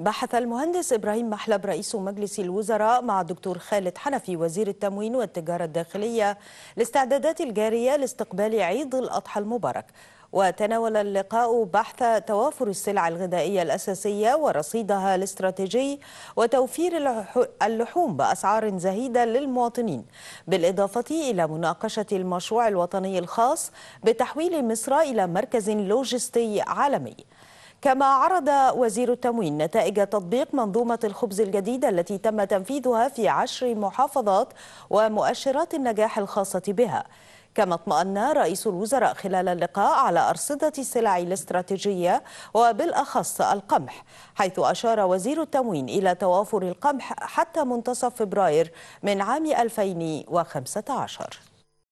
بحث المهندس إبراهيم محلب رئيس مجلس الوزراء مع الدكتور خالد حنفي وزير التموين والتجارة الداخلية الاستعدادات الجارية لاستقبال عيد الأضحى المبارك وتناول اللقاء بحث توافر السلع الغذائية الأساسية ورصيدها الاستراتيجي وتوفير اللحوم بأسعار زهيدة للمواطنين بالإضافة إلى مناقشة المشروع الوطني الخاص بتحويل مصر إلى مركز لوجستي عالمي كما عرض وزير التموين نتائج تطبيق منظومة الخبز الجديدة التي تم تنفيذها في عشر محافظات ومؤشرات النجاح الخاصة بها كما اطمأن رئيس الوزراء خلال اللقاء على أرصدة السلع الاستراتيجية وبالأخص القمح حيث أشار وزير التموين إلى توافر القمح حتى منتصف فبراير من عام 2015